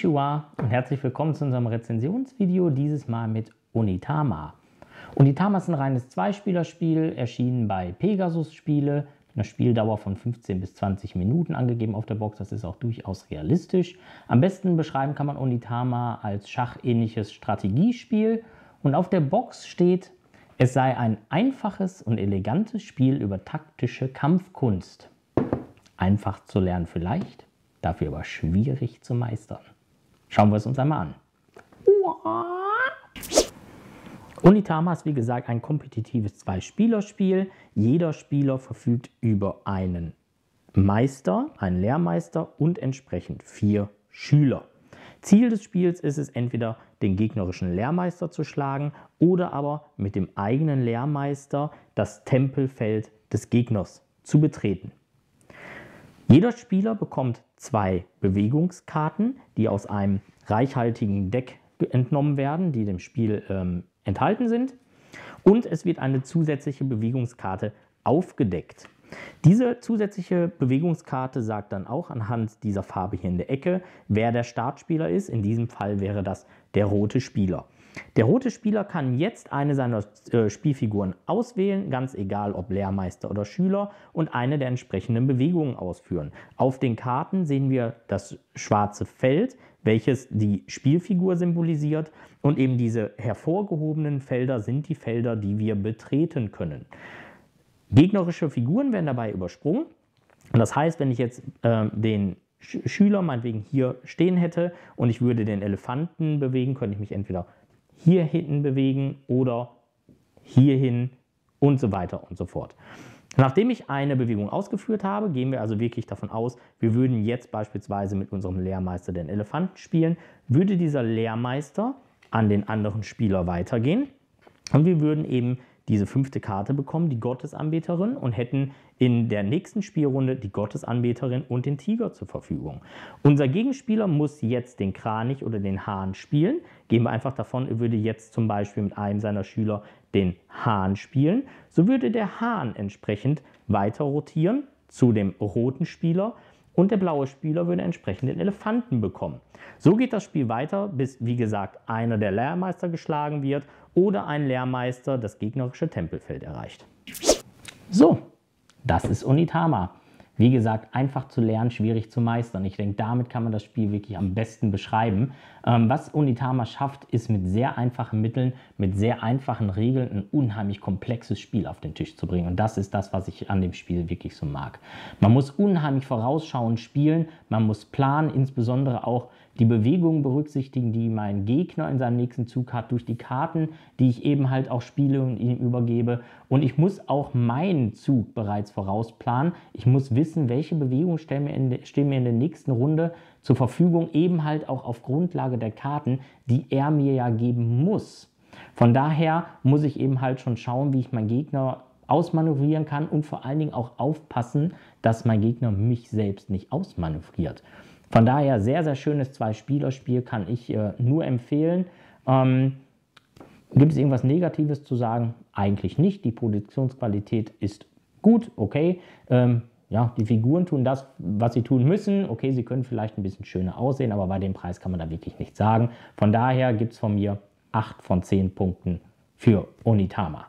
Konnichiwa und herzlich willkommen zu unserem Rezensionsvideo, dieses Mal mit Onitama. Onitama ist ein reines Zweispielerspiel, erschienen bei Pegasus Spiele, eine Spieldauer von 15 bis 20 Minuten angegeben auf der Box, das ist auch durchaus realistisch. Am besten beschreiben kann man Onitama als schachähnliches Strategiespiel und auf der Box steht, es sei ein einfaches und elegantes Spiel über taktische Kampfkunst. Einfach zu lernen vielleicht, dafür aber schwierig zu meistern. Schauen wir es uns einmal an. Unitama ist wie gesagt ein kompetitives Zwei-Spieler-Spiel. Jeder Spieler verfügt über einen Meister, einen Lehrmeister und entsprechend vier Schüler. Ziel des Spiels ist es entweder den gegnerischen Lehrmeister zu schlagen oder aber mit dem eigenen Lehrmeister das Tempelfeld des Gegners zu betreten. Jeder Spieler bekommt zwei Bewegungskarten, die aus einem reichhaltigen Deck entnommen werden, die dem Spiel ähm, enthalten sind. Und es wird eine zusätzliche Bewegungskarte aufgedeckt. Diese zusätzliche Bewegungskarte sagt dann auch anhand dieser Farbe hier in der Ecke, wer der Startspieler ist. In diesem Fall wäre das der rote Spieler. Der rote Spieler kann jetzt eine seiner äh, Spielfiguren auswählen, ganz egal ob Lehrmeister oder Schüler, und eine der entsprechenden Bewegungen ausführen. Auf den Karten sehen wir das schwarze Feld, welches die Spielfigur symbolisiert, und eben diese hervorgehobenen Felder sind die Felder, die wir betreten können. Gegnerische Figuren werden dabei übersprungen. Und das heißt, wenn ich jetzt äh, den Sch Schüler meinetwegen hier stehen hätte und ich würde den Elefanten bewegen, könnte ich mich entweder hier hinten bewegen oder hierhin und so weiter und so fort. Nachdem ich eine Bewegung ausgeführt habe, gehen wir also wirklich davon aus, wir würden jetzt beispielsweise mit unserem Lehrmeister den Elefanten spielen, würde dieser Lehrmeister an den anderen Spieler weitergehen und wir würden eben diese fünfte Karte bekommen, die Gottesanbeterin, und hätten in der nächsten Spielrunde die Gottesanbeterin und den Tiger zur Verfügung. Unser Gegenspieler muss jetzt den Kranich oder den Hahn spielen. Gehen wir einfach davon, er würde jetzt zum Beispiel mit einem seiner Schüler den Hahn spielen. So würde der Hahn entsprechend weiter rotieren zu dem roten Spieler und der blaue Spieler würde entsprechend den Elefanten bekommen. So geht das Spiel weiter, bis, wie gesagt, einer der Lehrmeister geschlagen wird oder ein Lehrmeister das gegnerische Tempelfeld erreicht. So, das ist Onitama. Wie gesagt, einfach zu lernen, schwierig zu meistern. Ich denke, damit kann man das Spiel wirklich am besten beschreiben. Ähm, was Onitama schafft, ist mit sehr einfachen Mitteln, mit sehr einfachen Regeln ein unheimlich komplexes Spiel auf den Tisch zu bringen. Und das ist das, was ich an dem Spiel wirklich so mag. Man muss unheimlich vorausschauend spielen, man muss planen, insbesondere auch die Bewegungen berücksichtigen, die mein Gegner in seinem nächsten Zug hat, durch die Karten, die ich eben halt auch spiele und ihm übergebe. Und ich muss auch meinen Zug bereits vorausplanen. Ich muss wissen, welche Bewegungen stehen mir in, stehen mir in der nächsten Runde zur Verfügung, eben halt auch auf Grundlage der Karten, die er mir ja geben muss. Von daher muss ich eben halt schon schauen, wie ich meinen Gegner ausmanövrieren kann und vor allen Dingen auch aufpassen, dass mein Gegner mich selbst nicht ausmanövriert. Von daher sehr, sehr schönes Zwei-Spieler-Spiel, kann ich äh, nur empfehlen. Ähm, Gibt es irgendwas Negatives zu sagen? Eigentlich nicht. Die Produktionsqualität ist gut, okay. Ähm, ja, die Figuren tun das, was sie tun müssen. Okay, sie können vielleicht ein bisschen schöner aussehen, aber bei dem Preis kann man da wirklich nichts sagen. Von daher gibt es von mir 8 von 10 Punkten für Onitama.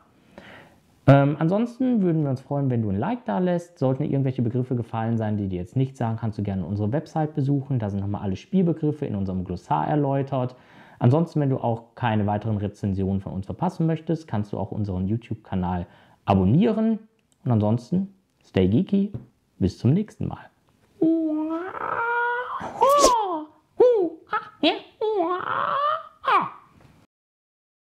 Ähm, ansonsten würden wir uns freuen, wenn du ein Like da lässt. Sollten dir irgendwelche Begriffe gefallen sein, die dir jetzt nicht sagen, kannst du gerne unsere Website besuchen. Da sind nochmal alle Spielbegriffe in unserem Glossar erläutert. Ansonsten, wenn du auch keine weiteren Rezensionen von uns verpassen möchtest, kannst du auch unseren YouTube-Kanal abonnieren. Und ansonsten, stay geeky, bis zum nächsten Mal.